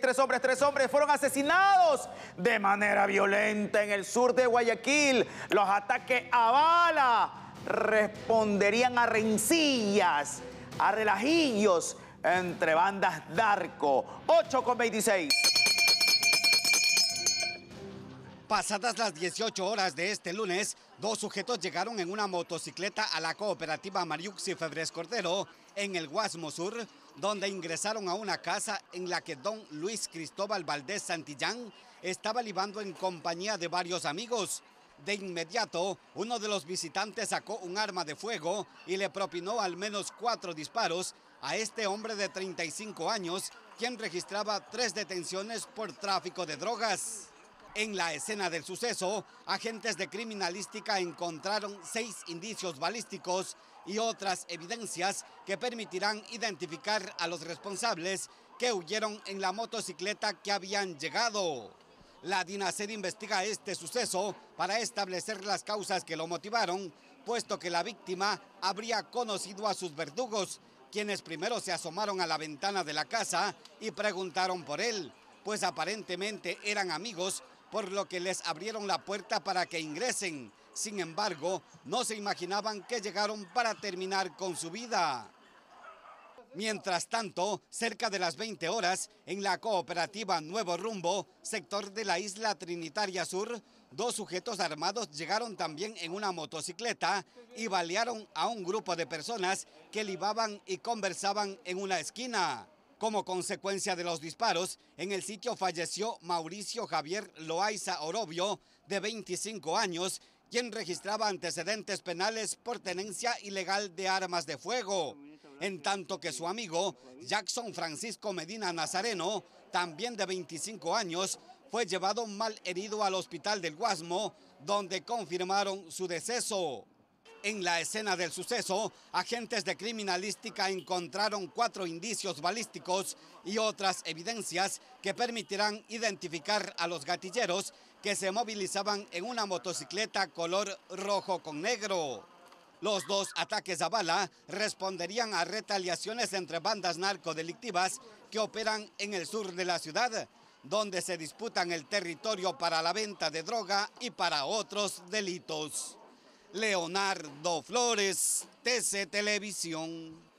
Tres hombres, tres hombres fueron asesinados de manera violenta en el sur de Guayaquil. Los ataques a bala responderían a rencillas, a relajillos entre bandas Darco. 8 con 26. Pasadas las 18 horas de este lunes, dos sujetos llegaron en una motocicleta a la cooperativa Mariuxi Febres Cordero en el Guasmo Sur, donde ingresaron a una casa en la que don Luis Cristóbal Valdés Santillán estaba libando en compañía de varios amigos. De inmediato, uno de los visitantes sacó un arma de fuego y le propinó al menos cuatro disparos a este hombre de 35 años, quien registraba tres detenciones por tráfico de drogas. En la escena del suceso, agentes de criminalística encontraron seis indicios balísticos y otras evidencias que permitirán identificar a los responsables que huyeron en la motocicleta que habían llegado. La DINASED investiga este suceso para establecer las causas que lo motivaron, puesto que la víctima habría conocido a sus verdugos, quienes primero se asomaron a la ventana de la casa y preguntaron por él, pues aparentemente eran amigos por lo que les abrieron la puerta para que ingresen. Sin embargo, no se imaginaban que llegaron para terminar con su vida. Mientras tanto, cerca de las 20 horas, en la cooperativa Nuevo Rumbo, sector de la isla Trinitaria Sur, dos sujetos armados llegaron también en una motocicleta y balearon a un grupo de personas que libaban y conversaban en una esquina. Como consecuencia de los disparos, en el sitio falleció Mauricio Javier Loaiza Orobio, de 25 años, quien registraba antecedentes penales por tenencia ilegal de armas de fuego. En tanto que su amigo, Jackson Francisco Medina Nazareno, también de 25 años, fue llevado mal herido al hospital del Guasmo, donde confirmaron su deceso. En la escena del suceso, agentes de criminalística encontraron cuatro indicios balísticos y otras evidencias que permitirán identificar a los gatilleros que se movilizaban en una motocicleta color rojo con negro. Los dos ataques a bala responderían a retaliaciones entre bandas narcodelictivas que operan en el sur de la ciudad, donde se disputan el territorio para la venta de droga y para otros delitos. Leonardo Flores, TC Televisión.